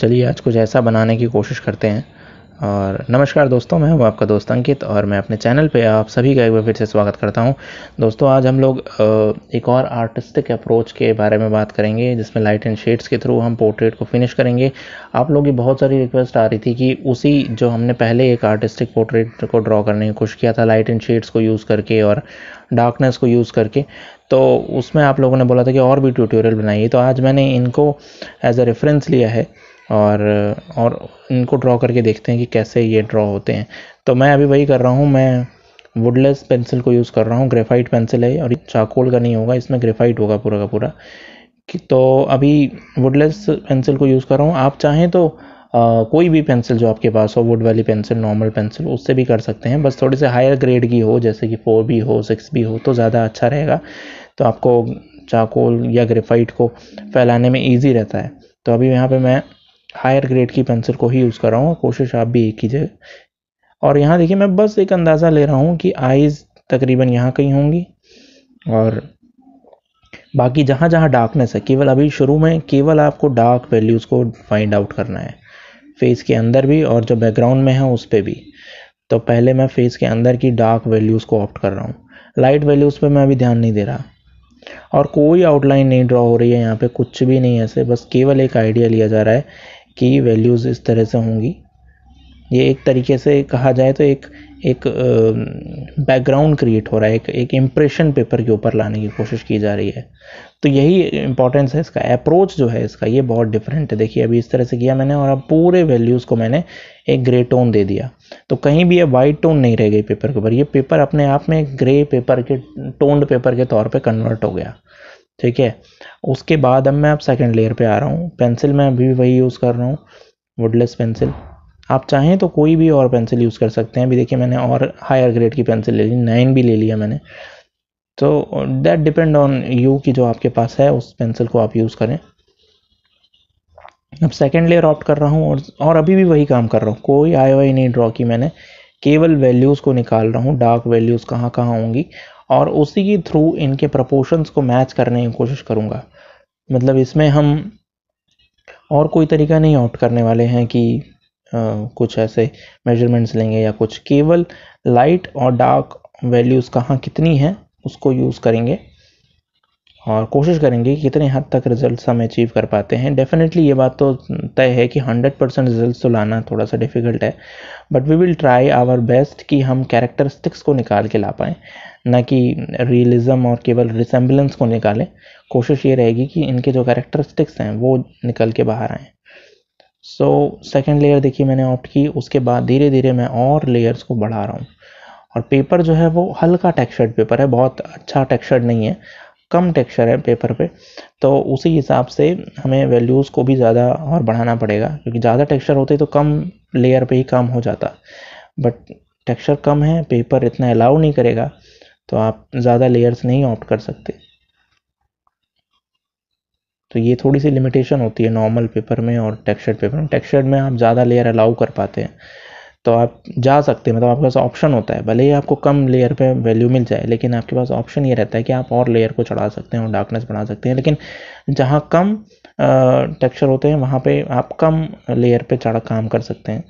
चलिए आज कुछ ऐसा बनाने की कोशिश करते हैं और नमस्कार दोस्तों मैं हूं आपका दोस्त अंकित और मैं अपने चैनल पे आप सभी का एक बार फिर से स्वागत करता हूं दोस्तों आज हम लोग एक और आर्टिस्टिक अप्रोच के बारे में बात करेंगे जिसमें लाइट एंड शेड्स के थ्रू हम पोर्ट्रेट को फिनिश करेंगे आप लोगों की बहुत सारी रिक्वेस्ट आ रही थी कि उसी जो हमने पहले एक आर्टिस्टिक पोर्ट्रेट को ड्रॉ करने की कोशिश किया था लाइट एंड शेड्स को यूज़ करके और डार्कनेस को यूज़ करके तो उसमें आप लोगों ने बोला था कि और भी ट्यूटोरियल बनाइए तो आज मैंने इनको एज अ रेफरेंस लिया है और और इनको ड्रॉ करके देखते हैं कि कैसे ये ड्रॉ होते हैं तो मैं अभी वही कर रहा हूँ मैं वुडलेस पेंसिल को यूज़ कर रहा हूँ ग्रेफाइट पेंसिल है और चाकोल का नहीं होगा इसमें ग्रेफाइट होगा पूरा का पूरा कि तो अभी वुडलेस पेंसिल को यूज़ कर रहा हूँ आप चाहें तो आ, कोई भी पेंसिल जो आपके पास हो वुड वाली पेंसिल नॉर्मल पेंसिल उससे भी कर सकते हैं बस थोड़ी से हायर ग्रेड की हो जैसे कि फोर बी हो सिक्स बी हो तो ज़्यादा अच्छा रहेगा तो आपको चाकोल या ग्रेफाइट को फैलाने में ईजी रहता है तो अभी यहाँ पर मैं हायर ग्रेड की पेंसिल को ही यूज़ कर रहा हूँ कोशिश आप भी एक कीजिए और यहाँ देखिए मैं बस एक अंदाज़ा ले रहा हूँ कि आइज़ तकरीबन यहाँ कहीं होंगी और बाकी जहाँ जहाँ डार्कनेस है केवल अभी शुरू में केवल आपको डार्क वैल्यूज़ को फाइंड आउट करना है फेस के अंदर भी और जो बैकग्राउंड में है उस पर भी तो पहले मैं फेस के अंदर की डार्क वैल्यूज़ को ऑप्ट कर रहा हूँ लाइट वैल्यूज़ पे मैं अभी ध्यान नहीं दे रहा और कोई आउटलाइन नहीं ड्रॉ हो रही है यहाँ पे कुछ भी नहीं ऐसे बस केवल एक आइडिया लिया जा रहा है की वैल्यूज़ इस तरह से होंगी ये एक तरीके से कहा जाए तो एक एक बैकग्राउंड क्रिएट हो रहा है एक एक इम्प्रेशन पेपर के ऊपर लाने की कोशिश की जा रही है तो यही इंपॉर्टेंस है इसका अप्रोच जो है इसका ये बहुत डिफरेंट है देखिए अभी इस तरह से किया मैंने और अब पूरे वैल्यूज़ को मैंने एक ग्रे टोन दे दिया तो कहीं भी ये वाइट टोन नहीं रह गई पेपर के ऊपर ये पेपर अपने आप में ग्रे पेपर के टोन्ड पेपर के तौर पर कन्वर्ट हो गया ठीक है उसके बाद अब मैं अब सेकेंड लेयर पे आ रहा हूँ पेंसिल मैं अभी वही यूज़ कर रहा हूँ वुडलेस पेंसिल आप चाहें तो कोई भी और पेंसिल यूज़ कर सकते हैं अभी देखिए मैंने और हायर ग्रेड की पेंसिल ले ली नाइन भी ले लिया मैंने तो दैट डिपेंड ऑन यू कि जो आपके पास है उस पेंसिल को आप यूज़ करें अब सेकेंड लेयर ऑप्ट कर रहा हूँ और और अभी भी वही काम कर रहा हूँ कोई आई वाई नहीं ड्रॉ की मैंने केवल वैल्यूज़ को निकाल रहा हूँ डार्क वैल्यूज़ कहाँ कहाँ होंगी और उसी के थ्रू इनके प्रपोर्शंस को मैच करने की कोशिश करूँगा मतलब इसमें हम और कोई तरीका नहीं आउट करने वाले हैं कि आ, कुछ ऐसे मेजरमेंट्स लेंगे या कुछ केवल लाइट और डार्क वैल्यूज़ कहाँ कितनी है उसको यूज़ करेंगे और कोशिश करेंगे कि कितने हद तक रिजल्ट हम अचीव कर पाते हैं डेफिनेटली ये बात तो तय है कि हंड्रेड परसेंट रिजल्ट तो लाना थोड़ा सा डिफ़िकल्ट है but we will try our best कि हम कैरेक्टरिस्टिक्स को निकाल के ला पाएँ ना कि रियलिज़म और केवल रिसम्बलेंस को निकालें कोशिश ये रहेगी कि इनके जो कैरेक्टरिस्टिक्स हैं वो निकल के बाहर आएँ सो सेकेंड लेयर देखिए मैंने ऑप्ट की उसके बाद धीरे धीरे मैं और लेयर्स को बढ़ा रहा हूँ और पेपर जो है वो हल्का टेक्सचर्ड पेपर है बहुत अच्छा टेक्सचर्ड नहीं है कम टेक्सचर है पेपर पे तो उसी हिसाब से हमें वैल्यूज़ को भी ज़्यादा और बढ़ाना पड़ेगा क्योंकि ज़्यादा टेक्सचर होते तो कम लेयर पे ही काम हो जाता बट टेक्सचर कम है पेपर इतना अलाउ नहीं करेगा तो आप ज़्यादा लेयर्स नहीं ऑप्ट कर सकते तो ये थोड़ी सी लिमिटेशन होती है नॉर्मल पेपर में और टेक्सचर्ड पेपर में टेक्सचर्ड में आप ज़्यादा लेयर अलाउ कर पाते हैं तो आप जा सकते हैं मतलब आपके पास ऑप्शन होता है भले ही आपको कम लेयर पे वैल्यू मिल जाए लेकिन आपके पास ऑप्शन ये रहता है कि आप और लेयर को चढ़ा सकते हैं और डार्कनेस बढ़ा सकते हैं लेकिन जहाँ कम टेक्सचर होते हैं वहाँ पे आप कम लेयर पे चढ़ा काम कर सकते हैं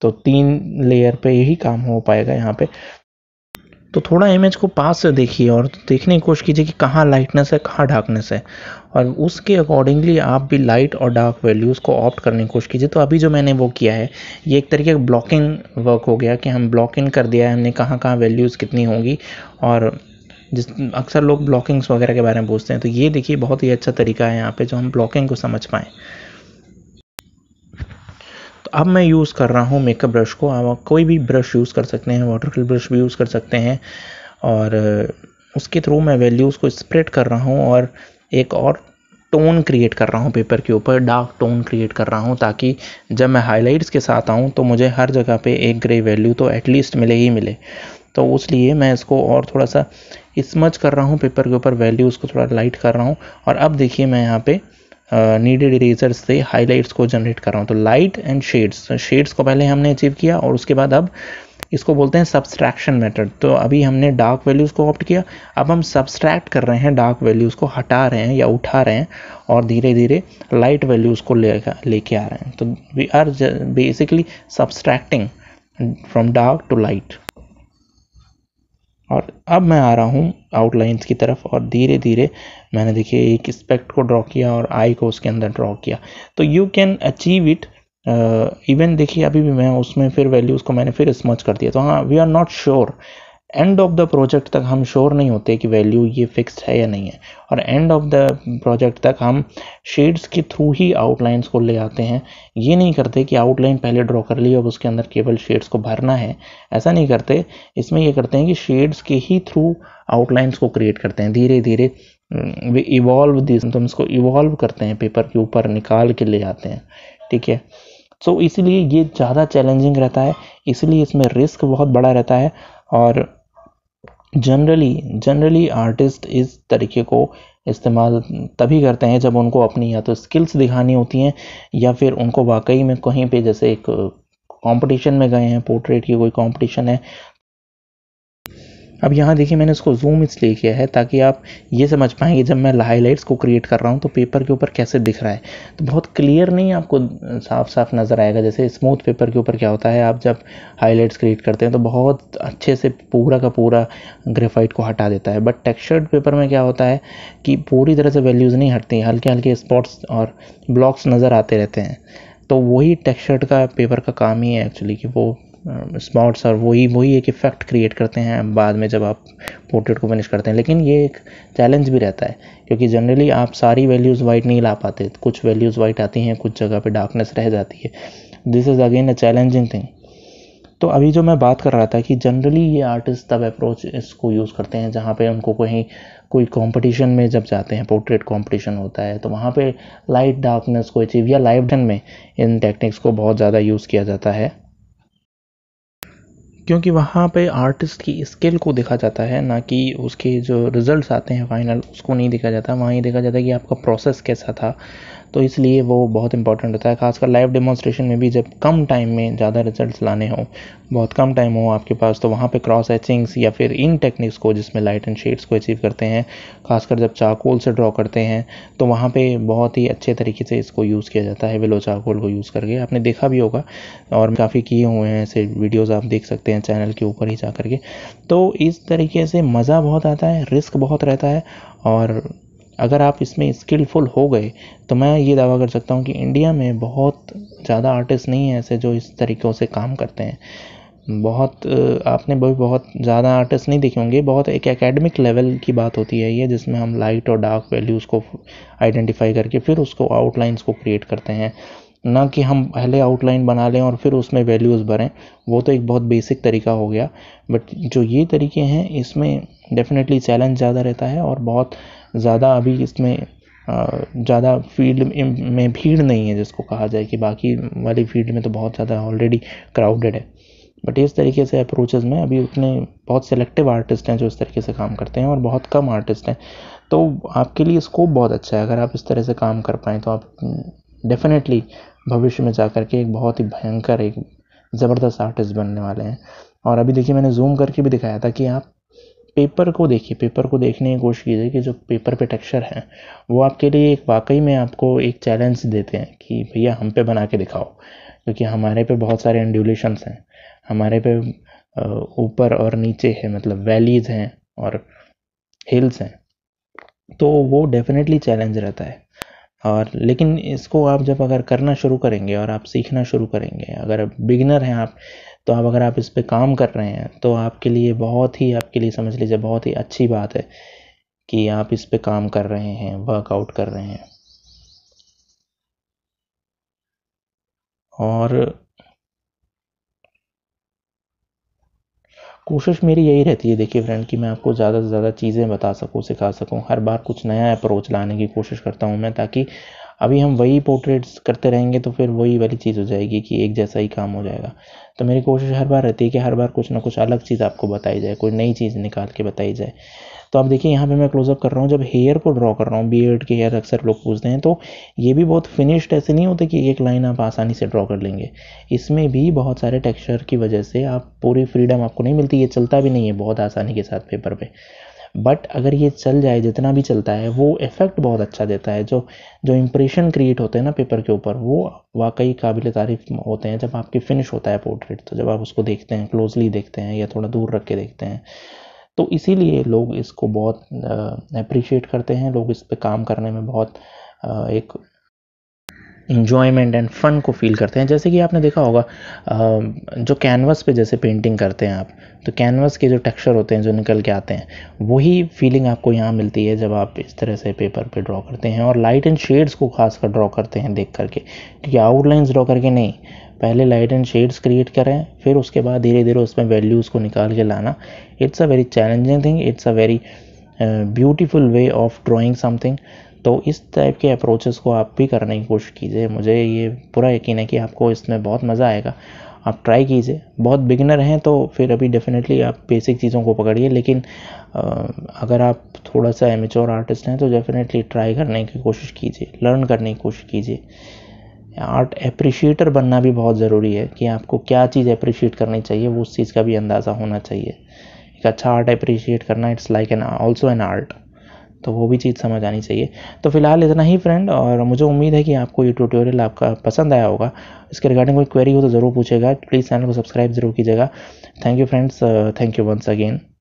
तो तीन लेयर पे यही काम हो पाएगा यहाँ पे तो थोड़ा इमेज को पास से देखिए और देखने की कोशिश कीजिए कि कहाँ लाइटनेस है कहाँ डार्कनेस है और उसके अकॉर्डिंगली आप भी लाइट और डार्क वैल्यूज़ को ऑप्ट करने की कोशिश कीजिए तो अभी जो मैंने वो किया है ये एक तरीके का ब्लॉकिंग वर्क हो गया कि हम ब्लॉकिंग कर दिया है हमने कहाँ कहाँ वैल्यूज़ कितनी होंगी और जिस अक्सर लोग ब्लॉकिंग्स वगैरह के बारे में पूछते हैं तो ये देखिए बहुत ही अच्छा तरीका है यहाँ पे जो हम ब्लॉकिंग को समझ पाएँ अब मैं यूज़ कर रहा हूँ मेकअप ब्रश को आप कोई भी ब्रश यूज़ कर सकते हैं वाटर कलर ब्रश भी यूज़ कर सकते हैं और uh, उसके थ्रू मैं वैल्यूज़ को स्प्रेड कर रहा हूँ और एक और टोन क्रिएट कर रहा हूँ पेपर के ऊपर डार्क टोन क्रिएट कर रहा हूँ ताकि जब मैं हाइलाइट्स के साथ आऊँ तो मुझे हर जगह पे एक ग्रे वैल्यू तो एटलीस्ट मिले ही मिले तो उस लिए मैं इसको और थोड़ा सा स्मच कर रहा हूँ पेपर के ऊपर वैल्यूज़ को थोड़ा लाइट कर रहा हूँ और अब देखिए मैं यहाँ पे नीडेड इरेजर से हाईलाइट्स को जनरेट कर रहा हूँ तो लाइट एंड शेड्स शेड्स को पहले हमने अचीव किया और उसके बाद अब इसको बोलते हैं सब्सट्रैक्शन मेथड तो अभी हमने डार्क वैल्यूज़ को ऑप्ट किया अब हम सब्सट्रैक्ट कर रहे हैं डार्क वैल्यूज़ को हटा रहे हैं या उठा रहे हैं और धीरे धीरे लाइट वैल्यूज़ को ले लेके आ रहे हैं तो we are basically subtracting from dark to light अब मैं आ रहा हूँ आउटलाइंस की तरफ और धीरे धीरे मैंने देखिए एक स्पेक्ट को ड्रॉ किया और आई को उसके अंदर ड्रॉ किया तो you can achieve it even देखिए अभी भी मैं उसमें फिर वैल्यूज़ को मैंने फिर स्मच कर दिया तो हाँ we are not sure end of the project तक हम श्योर नहीं होते कि वैल्यू ये फिक्स्ड है या नहीं है और एंड ऑफ द प्रोजेक्ट तक हम शेड्स के थ्रू ही आउटलाइंस को ले आते हैं ये नहीं करते कि आउटलाइन पहले ड्रॉ कर ली और उसके अंदर केवल शेड्स को भरना है ऐसा नहीं करते इसमें ये करते हैं कि शेड्स के ही थ्रू आउटलाइंस को क्रिएट करते हैं धीरे धीरे वे इवॉल्व दिस तो हम इसको इवॉल्व करते हैं पेपर के ऊपर निकाल के ले आते हैं ठीक है सो so, इसलिए ये ज़्यादा चैलेंजिंग रहता है इसलिए इसमें रिस्क बहुत बड़ा रहता है और जनरली जनरली आर्टिस्ट इस तरीके को इस्तेमाल तभी करते हैं जब उनको अपनी या तो स्किल्स दिखानी होती हैं या फिर उनको वाकई में कहीं पे जैसे एक कंपटीशन में गए हैं पोर्ट्रेट की कोई कंपटीशन है अब यहाँ देखिए मैंने इसको जूम इसलिए किया है ताकि आप ये समझ पाएंगे जब मैं हाईलाइट्स को क्रिएट कर रहा हूँ तो पेपर के ऊपर कैसे दिख रहा है तो बहुत क्लियर नहीं आपको साफ साफ नज़र आएगा जैसे स्मूथ पेपर के ऊपर क्या होता है आप जब हाईलाइट्स क्रिएट करते हैं तो बहुत अच्छे से पूरा का पूरा ग्रेफाइट को हटा देता है बट टेक्स्चर्ड पेपर में क्या होता है कि पूरी तरह से वैल्यूज़ नहीं हटती हल्के हल्के स्पॉट्स और ब्लॉक्स नज़र आते रहते हैं तो वही टेक्स्चर्ड का पेपर का काम ही है एक्चुअली कि वो स्पॉट्स और वही वही एक इफ़ेक्ट क्रिएट करते हैं बाद में जब आप पोर्ट्रेट को फिनिश करते हैं लेकिन ये एक चैलेंज भी रहता है क्योंकि जनरली आप सारी वैल्यूज़ वाइट नहीं ला पाते कुछ वैल्यूज़ वाइट आती हैं कुछ जगह पे डार्कनेस रह जाती है this is again a challenging thing तो अभी जो मैं बात कर रहा था कि जनरली ये आर्टिस्ट तब अप्रोच इसको यूज़ करते हैं जहाँ पे उनको कहीं कोई कंपटीशन में जब जाते हैं पोर्ट्रेट कंपटीशन होता है तो वहाँ पे लाइट डार्कनेस को अचीव या लाइव डन में इन टेक्निक्स को बहुत ज़्यादा यूज़ किया जाता है क्योंकि वहाँ पे आर्टिस्ट की स्किल को देखा जाता है ना कि उसके जो रिज़ल्ट्स आते हैं फ़ाइनल उसको नहीं देखा जाता वहाँ ये देखा जाता है कि आपका प्रोसेस कैसा था तो इसलिए वो बहुत इंपॉर्टेंट होता है खासकर लाइव डेमोन्स्ट्रेशन में भी जब कम टाइम में ज़्यादा रिजल्ट्स लाने हों बहुत कम टाइम हो आपके पास तो वहाँ पे क्रॉस एचिंग्स या फिर इन टेक्निक्स को जिसमें लाइट एंड शेड्स को अचीव करते हैं खासकर जब चाकोल से ड्रॉ करते हैं तो वहाँ पर बहुत ही अच्छे तरीके से इसको यूज़ किया जाता है विलो चाकोल को यूज़ करके आपने देखा भी होगा और काफ़ी किए हुए हैं ऐसे वीडियोज़ आप देख सकते हैं चैनल के ऊपर ही जा करके तो इस तरीके से मज़ा बहुत आता है रिस्क बहुत रहता है और अगर आप इसमें स्किलफुल हो गए तो मैं ये दावा कर सकता हूँ कि इंडिया में बहुत ज़्यादा आर्टिस्ट नहीं हैं ऐसे जो इस तरीक़ों से काम करते हैं बहुत आपने भी बहुत ज़्यादा आर्टिस्ट नहीं देखे होंगे बहुत एक एकेडमिक लेवल की बात होती है ये जिसमें हम लाइट और डार्क वैल्यूज़ को आइडेंटिफाई करके फिर उसको आउटलाइंस को क्रिएट करते हैं ना कि हम पहले आउटलाइन बना लें और फिर उसमें वैल्यूज़ भरें वो तो एक बहुत बेसिक तरीका हो गया बट जो ये तरीके हैं इसमें डेफिनेटली चैलेंज ज़्यादा रहता है और बहुत ज़्यादा अभी इसमें ज़्यादा फील्ड में भीड़ नहीं है जिसको कहा जाए कि बाकी वाली फील्ड में तो बहुत ज़्यादा ऑलरेडी क्राउडेड है बट इस तरीके से अप्रोचेज़ में अभी उतने बहुत सेलेक्टिव आर्टिस्ट हैं जो इस तरीके से काम करते हैं और बहुत कम आर्टिस्ट हैं तो आपके लिए स्कोप बहुत अच्छा है अगर आप इस तरह से काम कर पाएँ तो आप डेफिनेटली भविष्य में जा कर के एक बहुत ही भयंकर एक ज़बरदस्त आर्टिस्ट बनने वाले हैं और अभी देखिए मैंने जूम करके भी दिखाया था कि आप पेपर को देखिए पेपर को देखने की कोशिश कीजिए कि जो पेपर पे टेक्सचर हैं वो आपके लिए एक वाकई में आपको एक चैलेंज देते हैं कि भैया हम पे बना के दिखाओ क्योंकि हमारे पे बहुत सारे इंड्यूलेशंस हैं हमारे पे ऊपर और नीचे है मतलब वैलीज़ हैं और हिल्स हैं तो वो डेफिनेटली चैलेंज रहता है और लेकिन इसको आप जब अगर करना शुरू करेंगे और आप सीखना शुरू करेंगे अगर बिगिनर हैं आप तो आप अगर आप इस पर काम कर रहे हैं तो आपके लिए बहुत ही आपके लिए समझ लीजिए बहुत ही अच्छी बात है कि आप इस पर काम कर रहे हैं वर्कआउट कर रहे हैं और कोशिश मेरी यही रहती है देखिए फ्रेंड कि मैं आपको ज़्यादा से ज़्यादा चीज़ें बता सकूं सिखा सकूं हर बार कुछ नया अप्रोच लाने की कोशिश करता हूं मैं ताकि अभी हम वही पोर्ट्रेट्स करते रहेंगे तो फिर वही वाली चीज़ हो जाएगी कि एक जैसा ही काम हो जाएगा तो मेरी कोशिश हर बार रहती है कि हर बार कुछ ना कुछ अलग चीज़ आपको बताई जाए कोई नई चीज़ निकाल के बताई जाए तो आप देखिए यहाँ पे मैं क्लोजअप कर रहा हूँ जब हेयर को ड्रॉ कर रहा हूँ बियर्ड के हेयर अक्सर लोग पूछते हैं तो ये भी बहुत फिनिश्ड ऐसे नहीं होते कि एक लाइन आप आसानी से ड्रॉ कर लेंगे इसमें भी बहुत सारे टेक्सचर की वजह से आप पूरी फ्रीडम आपको नहीं मिलती ये चलता भी नहीं है बहुत आसानी के साथ पेपर पर पे। बट अगर ये चल जाए जितना भी चलता है वो इफ़ेक्ट बहुत अच्छा देता है जो जो इम्प्रेशन क्रिएट होते हैं ना पेपर के ऊपर वो वाकई काबिल तारीफ होते हैं जब आपके फिनिश होता है पोर्ट्रेट तो जब आप उसको देखते हैं क्लोजली देखते हैं या थोड़ा दूर रख के देखते हैं तो इसीलिए लोग इसको बहुत अप्रिशिएट करते हैं लोग इस पर काम करने में बहुत एक इन्जॉयमेंट एंड फ़न को फील करते हैं जैसे कि आपने देखा होगा जो कैनवास पे जैसे पेंटिंग करते हैं आप तो कैनवस के जो टेक्सचर होते हैं जो निकल के आते हैं वही फीलिंग आपको यहाँ मिलती है जब आप इस तरह से पेपर पे ड्रॉ करते हैं और लाइट एंड शेड्स को खास कर ड्रॉ करते हैं देख करके क्योंकि आउटलाइंस ड्रॉ करके नहीं पहले लाइट एंड शेड्स क्रिएट करें फिर उसके बाद धीरे धीरे उसमें वैल्यूज़ को निकाल के लाना it's a very challenging thing it's a very beautiful way of drawing something तो इस टाइप के अप्रोचेस को आप भी करने की कोशिश कीजिए मुझे ये पूरा यकीन है कि आपको इसमें बहुत मज़ा आएगा आप ट्राई कीजिए बहुत बिगनर हैं तो फिर अभी डेफिनेटली आप बेसिक चीज़ों को पकड़िए लेकिन अगर आप थोड़ा सा एमेचोर आर्टिस्ट हैं तो डेफिनेटली ट्राई करने की कोशिश कीजिए लर्न करने की कोशिश कीजिए आर्ट अप्रिशिएटर बनना भी बहुत ज़रूरी है कि आपको क्या चीज़ अप्रिशिएट करनी चाहिए वो उस चीज़ का भी अंदाज़ा होना चाहिए एक अच्छा आर्ट अप्रिशिएट करना it's like an also an art तो वो भी चीज़ समझ आनी चाहिए तो फिलहाल इतना ही फ्रेंड और मुझे उम्मीद है कि आपको ये ट्यूटोरियल आपका पसंद आया होगा इसके रिगार्डिंग कोई क्वेरी हो तो ज़रूर पूछेगा प्लीज़ चैनल को सब्सक्राइब जरूर कीजिएगा thank you friends thank you once again